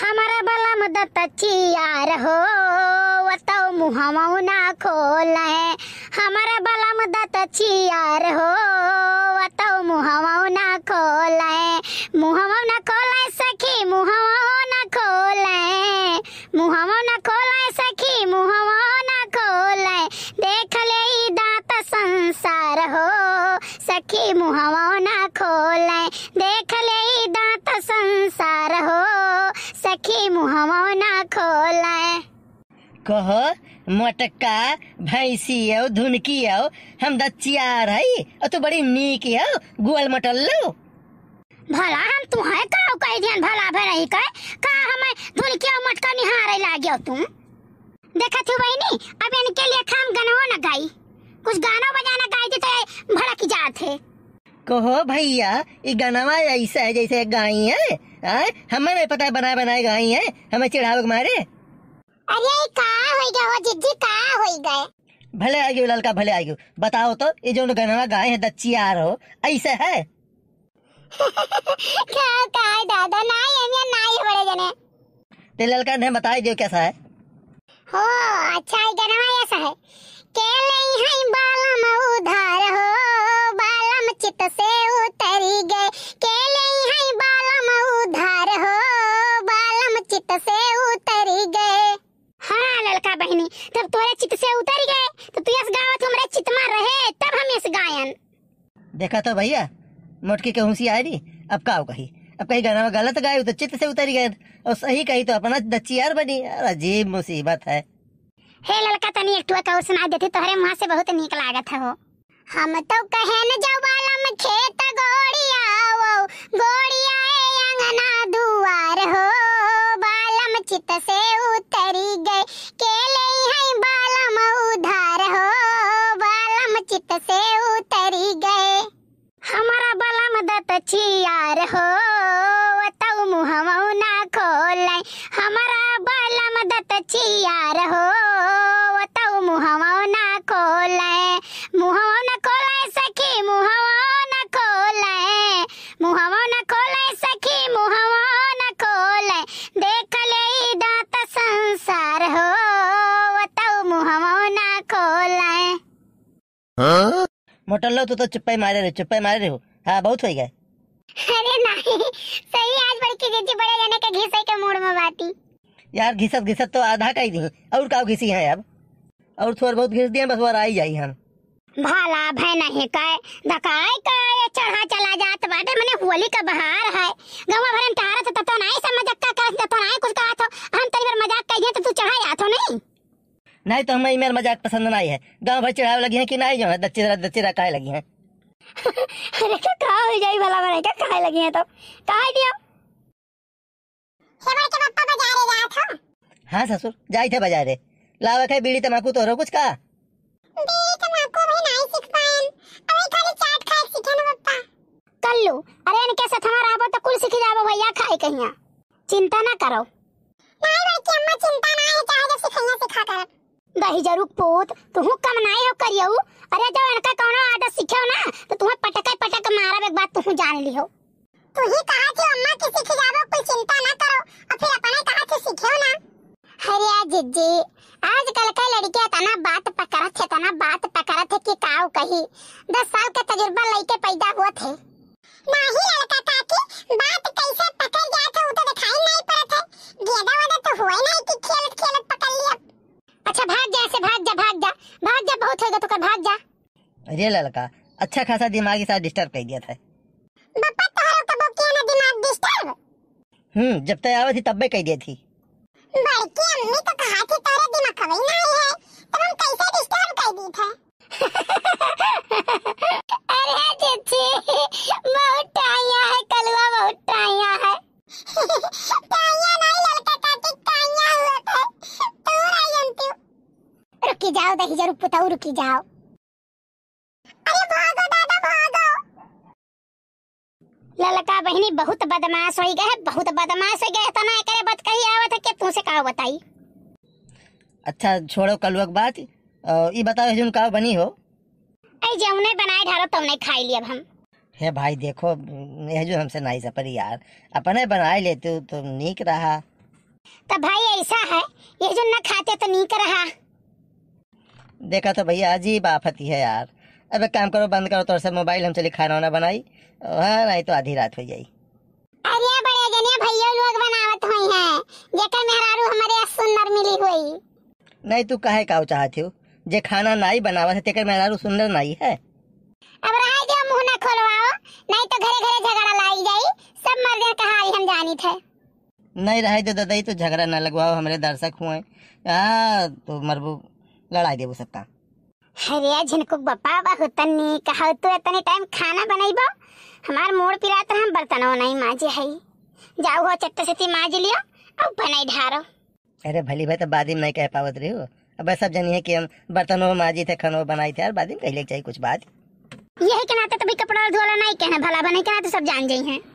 हमारा बला मदद चिया रहो तो मुहमाऊ ना खोल है हमारा बला मदद चिया रहो तो मुहमाऊ ना खोल है मुहमाऊ ना खोल है सखी मुहमाऊ ना खोल है मुहमाऊ ना खोल है सखी मुहमाऊ ना खोल है देख ले दांत संसार हो सखी मुहमाऊ ना खोल है देख ले दांत संसार हो आंखें मुहमो ना खोलें कहो मोटका भैंसी हो धुनकी हो हम दचियार है और तू बड़ी नीक हो गोल मटल लो भला हम तू है का कह दियन भला भरई कह का हमें धुनकी और मटका निहारे लागे तुम देखा थी बहनी अब इनके लिए खाम गनवा न गाई कुछ गाना बजाना गाई देते तो भड़क जाते कहो भैया ये गनवा ऐसा है जैसे गाय है आ? हाँ? हमें नहीं पता बनाए बनाए गाय है हमें चिड़ाव मारे अरे कहा हो गया हो जिद्दी हो गए भले आ गयो भले आ गयो बताओ तो ये जो गनवा गाय है आ हो ऐसा है ललका का दादा नहीं है मैं नहीं बड़े जने ते लड़का ने बताए दियो कैसा है हो अच्छा गनवा ऐसा है के नहीं है बाला मऊ धार हो से उतर गए केले हैं बालम उधार हो बालम चित से उतर गए हाँ लड़का बहनी तब तुम्हारे चित से उतर गए तो तू इस तुम्हारे चित चितमा रहे तब हम इस गायन देखा तो भैया मोटकी के हुसी होशियारी अब का कही अब कहीं गाना गलत गाय तो चित्त से उतर गए और सही कही तो अपना दच्ची यार बनी अजीब मुसीबत है हे लड़का तनी एक सुना देती तोहरे मुँह से बहुत निक लागत है हो हम तो कहे न जाओ खेत गोड़िया वो गोड़िया अंगना दुआर हो बालम चित से उत मोटर लो तो, तो चुप्पाई मारे रहे चुप्पाई मारे रहे हो हाँ बहुत हो गया अरे नहीं सही आज बड़ी की जीजी बड़े लेने के घिसे के मूड में बाती यार घिसत घिसत तो आधा का ही दी और का घिसी है अब और थोड़ा बहुत घिस दिया बस वो आई जाई हम भाला भय नहीं का कहे का कहे चढ़ा चला जात बाटे मने होली का बहार है गवा भरन तारा तत नहीं तो हमें ईमेल मजाक पसंद नहीं है गाँव भर चढ़ाव लगी है कि नहीं जो है दच्चे दच्चे काहे लगी तो? है अरे का का हो जाई भला बने का काहे लगी है तब काहे दिया हेमर के पापा बाजारे जात हो हां ससुर जाई थे बाजार रे लावा के बीड़ी तमाकू तो रो कुछ का बीड़ी तमाकू भी नहीं सीख पाएं अबे खाली चाट खाए सीखन पप्पा कर लो अरे इनके साथ हमारा आबो तो कुल सीख जाबो भैया खाए कहिया चिंता ना करो बहिजरू पोत तुहू कम नाय हो करियऊ अरे जब इनका कोनो आदत सीखे ना तो तुम्हें पटक पटक मारब एक बात तुहू जान लियो हो तू ही कहा कि अम्मा के सीख जाबो कोई चिंता ना करो और फिर अपने कहा कि सीखे ना अरे जिज्जी आजकल के लड़के तना बात पकड़त है तना बात पकड़त थे कि काऊ कही 10 साल का तजुर्बा लेके पैदा हुआ थे नहीं होएगा तो कर भाग जा अरे लड़का अच्छा खासा दिमाग के साथ डिस्टर्ब कर दिया था बप्पा तोहरो का बोकिया ना दिमाग डिस्टर्ब हम्म जब तक आवे थी तब भी कह दिया थी भाई बड़की अम्मी तो कहा थी तेरे दिमाग का वही नहीं है तब तो हम कैसे डिस्टर्ब कर दी था अरे चाची बहुत टाइया है कलवा बहुत टाइया है पे जरूर पुताऊ रुकी जाओ अरे भागो दादा भागो ललका बहनी बहुत बदमाश हो गए बहुत बदमाश हो गए तना करे बात कही आवत है के तू से का बताई अच्छा छोड़ो कलुक बात ई बताओ जुन का बनी हो ऐ जौने बनाए ढारो तुमने तो खाई लिए हम हे भाई देखो यह जो हमसे नहीं पर यार अपने बनाए लेते तो नीक रहा तो भाई ऐसा है ये जो न खाते तो नीक रहा देखा तो भैया अजीब आफत ही है यार अब एक काम करो बंद करो तो सब मोबाइल हम चली खाना वाना बनाई हाँ नहीं तो आधी रात हो जाई नहीं तू कहे का चाहती हो जे खाना नाई बनावा है तेकर मेहरारू सुंदर नाई है अब राय जो मुंह ना खोलवाओ नहीं तो घरे घरे झगड़ा लाई जाई सब मर मर्दे कहाई हम जानी थे नहीं रहे दे ददई तो झगड़ा ना लगवाओ हमारे दर्शक हुए हां तो मरबू लड़ाई देबो सबका अरे झनकुक बप्पा बहुत तनी कहा तो इतने टाइम खाना बनाइबो हमार मोड़ पिरात तो हम बर्तन नहीं माजे है जाओ हो चट्ट से ती माज लियो अब बनाई ढारो अरे भली भाई तो बाद में नहीं कह पावत रही हो अब सब जनी है कि हम बर्तनों में माजी थे खानों बनाई थे यार बाद में ले चाहिए कुछ बात यही कहना तो कपड़ा धोला नहीं कहना भला बने कहना तो सब जान जाई हैं